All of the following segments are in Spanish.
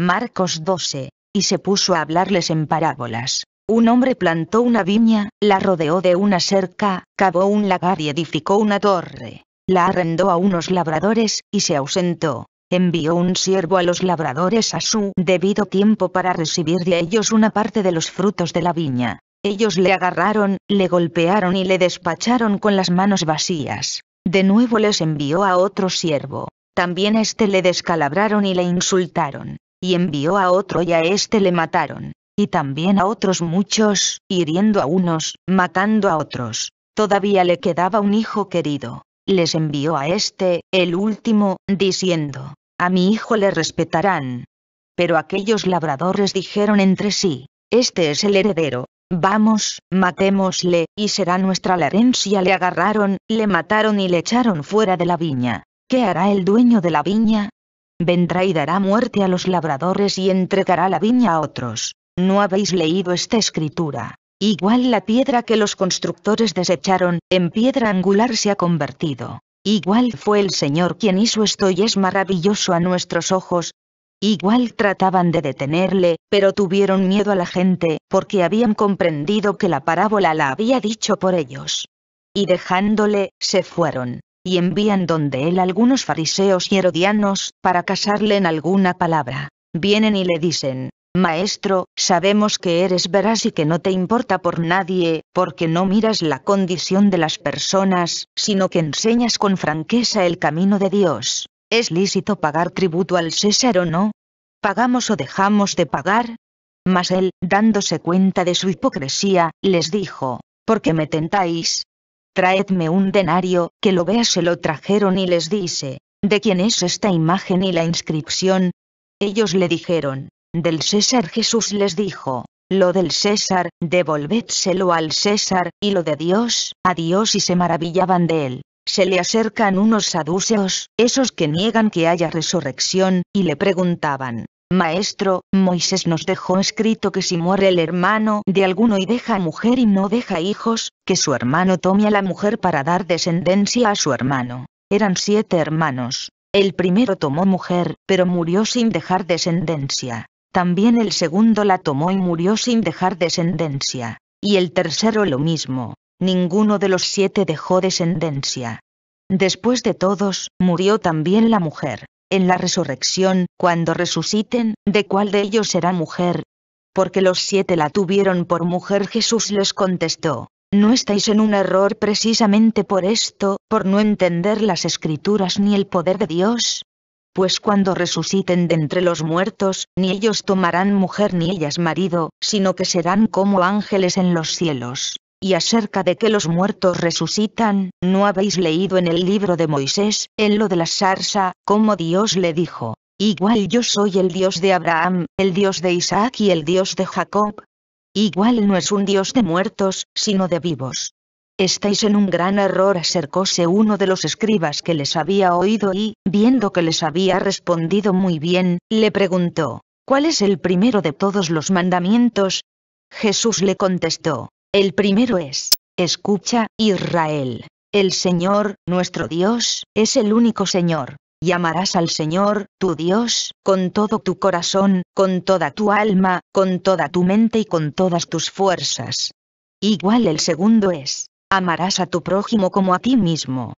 Marcos 12, y se puso a hablarles en parábolas. Un hombre plantó una viña, la rodeó de una cerca, cavó un lagar y edificó una torre. La arrendó a unos labradores, y se ausentó. Envió un siervo a los labradores a su debido tiempo para recibir de ellos una parte de los frutos de la viña. Ellos le agarraron, le golpearon y le despacharon con las manos vacías. De nuevo les envió a otro siervo. También este le descalabraron y le insultaron y envió a otro y a éste le mataron, y también a otros muchos, hiriendo a unos, matando a otros. Todavía le quedaba un hijo querido. Les envió a éste, el último, diciendo, A mi hijo le respetarán. Pero aquellos labradores dijeron entre sí, Este es el heredero, Vamos, matémosle, y será nuestra la herencia. Le agarraron, le mataron y le echaron fuera de la viña. ¿Qué hará el dueño de la viña? vendrá y dará muerte a los labradores y entregará la viña a otros. No habéis leído esta escritura. Igual la piedra que los constructores desecharon, en piedra angular se ha convertido. Igual fue el Señor quien hizo esto y es maravilloso a nuestros ojos. Igual trataban de detenerle, pero tuvieron miedo a la gente, porque habían comprendido que la parábola la había dicho por ellos. Y dejándole, se fueron y envían donde él algunos fariseos y herodianos, para casarle en alguna palabra. Vienen y le dicen, Maestro, sabemos que eres veraz y que no te importa por nadie, porque no miras la condición de las personas, sino que enseñas con franqueza el camino de Dios. ¿Es lícito pagar tributo al César o no? ¿Pagamos o dejamos de pagar? Mas él, dándose cuenta de su hipocresía, les dijo, ¿Por qué me tentáis, traedme un denario, que lo vea se lo trajeron y les dice, ¿de quién es esta imagen y la inscripción? Ellos le dijeron, del César Jesús les dijo, lo del César, devolvédselo al César, y lo de Dios, a Dios y se maravillaban de él. Se le acercan unos saduceos, esos que niegan que haya resurrección, y le preguntaban, Maestro, Moisés nos dejó escrito que si muere el hermano de alguno y deja mujer y no deja hijos, que su hermano tome a la mujer para dar descendencia a su hermano. Eran siete hermanos. El primero tomó mujer, pero murió sin dejar descendencia. También el segundo la tomó y murió sin dejar descendencia. Y el tercero lo mismo. Ninguno de los siete dejó descendencia. Después de todos, murió también la mujer en la resurrección, cuando resuciten, de cuál de ellos será mujer. Porque los siete la tuvieron por mujer Jesús les contestó, no estáis en un error precisamente por esto, por no entender las escrituras ni el poder de Dios. Pues cuando resuciten de entre los muertos, ni ellos tomarán mujer ni ellas marido, sino que serán como ángeles en los cielos y acerca de que los muertos resucitan, ¿no habéis leído en el libro de Moisés, en lo de la zarza, como Dios le dijo, igual yo soy el Dios de Abraham, el Dios de Isaac y el Dios de Jacob? Igual no es un Dios de muertos, sino de vivos. Estáis en un gran error acercóse uno de los escribas que les había oído y, viendo que les había respondido muy bien, le preguntó, ¿cuál es el primero de todos los mandamientos? Jesús le contestó, el primero es, escucha, Israel. El Señor, nuestro Dios, es el único Señor. Y amarás al Señor, tu Dios, con todo tu corazón, con toda tu alma, con toda tu mente y con todas tus fuerzas. Igual el segundo es, amarás a tu prójimo como a ti mismo.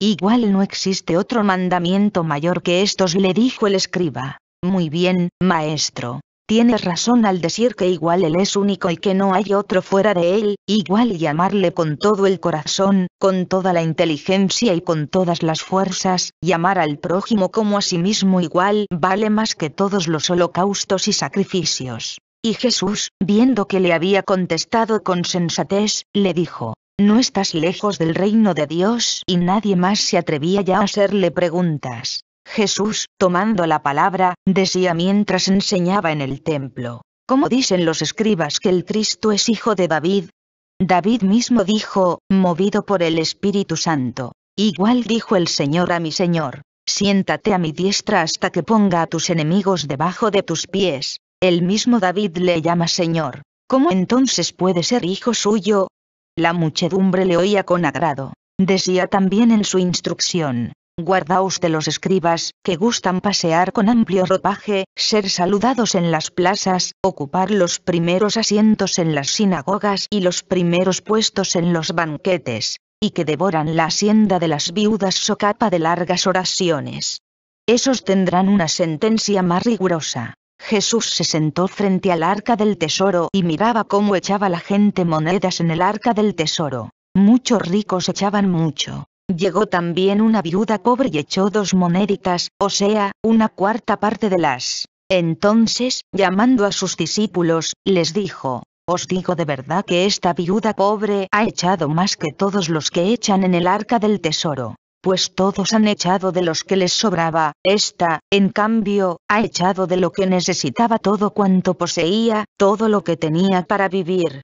Igual no existe otro mandamiento mayor que estos, le dijo el escriba. Muy bien, maestro. Tienes razón al decir que igual él es único y que no hay otro fuera de él, igual llamarle con todo el corazón, con toda la inteligencia y con todas las fuerzas, llamar al prójimo como a sí mismo igual vale más que todos los holocaustos y sacrificios. Y Jesús, viendo que le había contestado con sensatez, le dijo, no estás lejos del reino de Dios y nadie más se atrevía ya a hacerle preguntas. Jesús, tomando la palabra, decía mientras enseñaba en el templo. ¿Cómo dicen los escribas que el Cristo es hijo de David? David mismo dijo, movido por el Espíritu Santo. Igual dijo el Señor a mi Señor, siéntate a mi diestra hasta que ponga a tus enemigos debajo de tus pies. El mismo David le llama Señor. ¿Cómo entonces puede ser hijo suyo? La muchedumbre le oía con agrado. Decía también en su instrucción, Guardaos de los escribas, que gustan pasear con amplio ropaje, ser saludados en las plazas, ocupar los primeros asientos en las sinagogas y los primeros puestos en los banquetes, y que devoran la hacienda de las viudas socapa de largas oraciones. Esos tendrán una sentencia más rigurosa. Jesús se sentó frente al arca del tesoro y miraba cómo echaba la gente monedas en el arca del tesoro. Muchos ricos echaban mucho, Llegó también una viuda pobre y echó dos moneditas, o sea, una cuarta parte de las. Entonces, llamando a sus discípulos, les dijo, Os digo de verdad que esta viuda pobre ha echado más que todos los que echan en el arca del tesoro pues todos han echado de los que les sobraba, esta, en cambio, ha echado de lo que necesitaba todo cuanto poseía, todo lo que tenía para vivir,